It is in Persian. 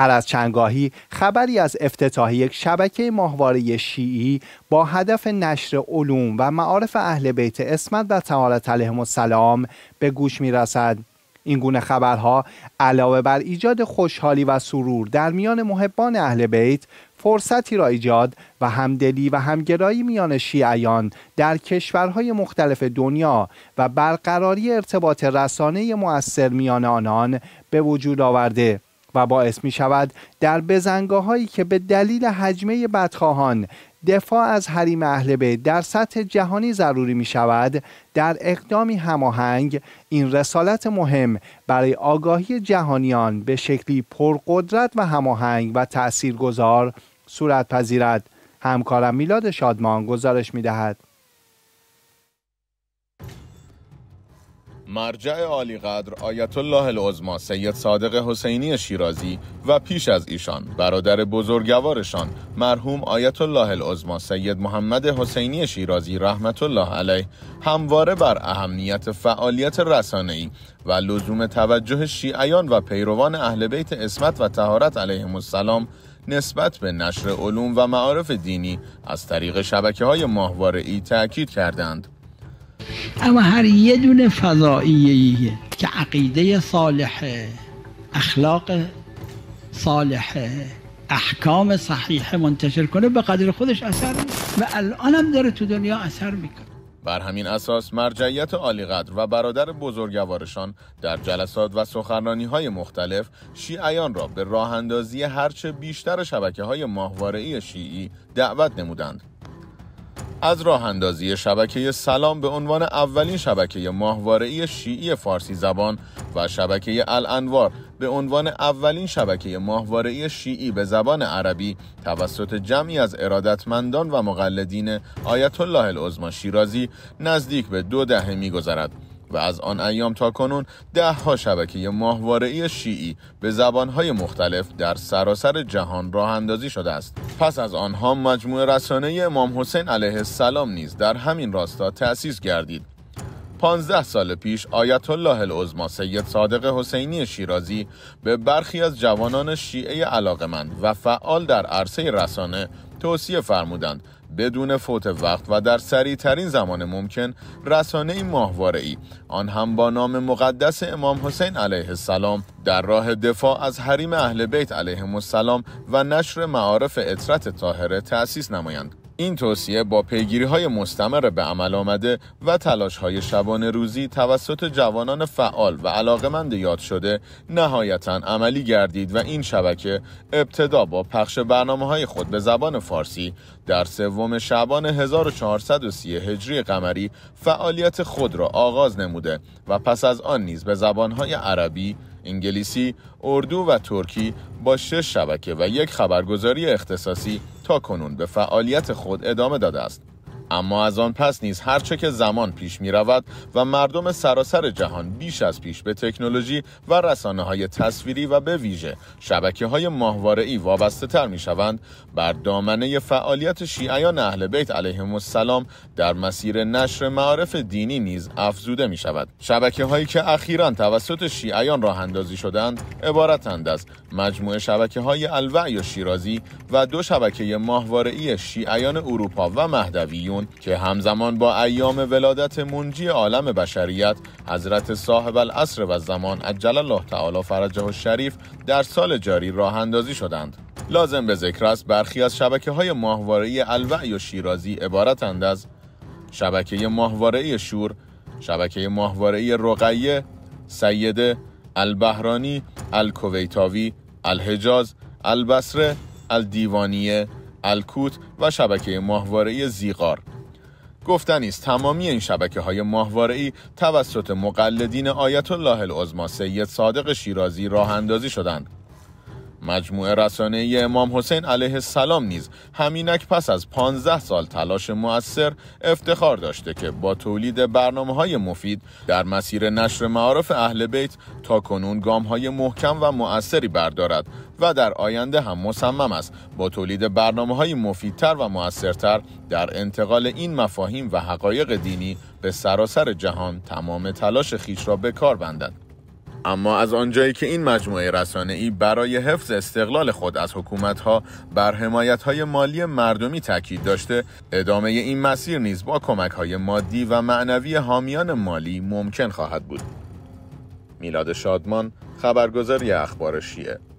هر از چندگاهی خبری از افتتاح یک شبکه ماهواره شیعی با هدف نشر علوم و معارف اهل بیت اسمت و تعالی علیهم السلام به گوش می رسد. این گونه خبرها علاوه بر ایجاد خوشحالی و سرور در میان محبان اهل بیت فرصتی را ایجاد و همدلی و همگرایی میان شیعیان در کشورهای مختلف دنیا و برقراری ارتباط رسانه مؤثر میان آنان به وجود آورده و باعث می شود در بزنگاه هایی که به دلیل حجمه بدخواهان دفاع از حریم اهل بیت در سطح جهانی ضروری می شود در اقدامی هماهنگ این رسالت مهم برای آگاهی جهانیان به شکلی پرقدرت و هماهنگ و تأثیرگذار صورت پذیرد همکارم میلاد شادمان گزارش می دهد مرجع عالی قدر آیت الله العظما سید صادق حسینی شیرازی و پیش از ایشان برادر بزرگوارشان مرحوم آیت الله العظما سید محمد حسینی شیرازی رحمت الله علیه همواره بر اهمیت فعالیت رسانه‌ای و لزوم توجه شیعیان و پیروان اهل بیت اسمت و تهارت علیهم السلام نسبت به نشر علوم و معارف دینی از طریق شبکه های ماهواره ای تاکید کردند. اما هر یه دونه فضاییه که عقیده صالحه اخلاق صالحه احکام صحیحه منتشر کنه به قدر خودش اثر و الانم داره تو دنیا اثر میکنه بر همین اساس مرجعیت عالیقدر و برادر بزرگوارشان در جلسات و سخنرانی های مختلف شیعیان را به راه اندازی هرچه بیشتر شبکه های شیعی دعوت نمودند از راه اندازی شبکه سلام به عنوان اولین شبکه ماهواره‌ای شیعی فارسی زبان و شبکه الانوار به عنوان اولین شبکه ماهواره‌ای شیعی به زبان عربی توسط جمعی از ارادتمندان و مقلدین آیت الله العظما شیرازی نزدیک به دو دهه می‌گذرد. و از آن ایام تا کنون ده ها شبکه ماهواره‌ای شیعی به زبانهای مختلف در سراسر جهان راه اندازی شده است پس از آنها مجموعه رسانه امام حسین علیه السلام نیز در همین راستا تأسیس گردید 15 سال پیش آیت الله العظما سید صادق حسینی شیرازی به برخی از جوانان شیعه علاقمند و فعال در عرصه رسانه توصیه فرمودند بدون فوت وقت و در سریع ترین زمان ممکن رسانه ماهواره ای آن هم با نام مقدس امام حسین علیه السلام در راه دفاع از حریم اهل بیت علیه السلام و نشر معارف اطرت طاهره تأسیس نمایند این توصیه با پیگیری های مستمر به عمل آمده و تلاش های شبانه روزی توسط جوانان فعال و علاقمند یاد شده نهایتا عملی گردید و این شبکه ابتدا با پخش برنامه های خود به زبان فارسی در سوم شعبان 1430 هجری قمری فعالیت خود را آغاز نموده و پس از آن نیز به زبان های عربی، انگلیسی، اردو و ترکی با شش شبکه و یک خبرگزاری اختصاصی تا کنون به فعالیت خود ادامه داده است اما از آن پس نیز هرچه که زمان پیش می رود و مردم سراسر جهان بیش از پیش به تکنولوژی و رسانه های تصویری و به ویژه شبکه های ماهواره وابسته تر می شوند بر دامنه فعالیت شیعیان اهل بیت علیه السلام در مسیر نشر معارف دینی نیز افزوده می شود شبکه هایی که اخیرا توسط شیعیان راه اندازی شدند عبارتند از مجموعه شبکه های الوعی و شیرازی و دو شبکه ماهواره شیعیان اروپا و مهدویون که همزمان با ایام ولادت منجی عالم بشریت حضرت صاحب العصر و زمان عجل الله تعالی فرجه و شریف در سال جاری راه اندازی شدند لازم به ذکر است برخی از شبکه های ماهواره الوعی و شیرازی عبارتند از شبکه ماهواره شور شبکه ماهواره رقیه سیده البهرانی الکویتاوی الحجاز البصره الدیوانیه الکوت و شبکه ماهواره زیغار گفتنی است تمامی این شبکه های ماهواره توسط مقلدین آیت الله العظما سید صادق شیرازی راه اندازی شدند مجموعه ای امام حسین علیه السلام نیز همینک پس از 15 سال تلاش مؤثر افتخار داشته که با تولید برنامه های مفید در مسیر نشر معارف اهل بیت تا کنون گام های محکم و مؤثری بردارد و در آینده هم مصمم است با تولید برنامه های مفیدتر و مؤثرتر در انتقال این مفاهیم و حقایق دینی به سراسر جهان تمام تلاش خیش را به کار بندد. اما از آنجایی که این مجموعه رسانه ای برای حفظ استقلال خود از حکومت ها بر حمایت های مالی مردمی تاکید داشته ادامه این مسیر نیز با کمک های مادی و معنوی حامیان مالی ممکن خواهد بود میلاد شادمان خبرگزاری اخبار شیعه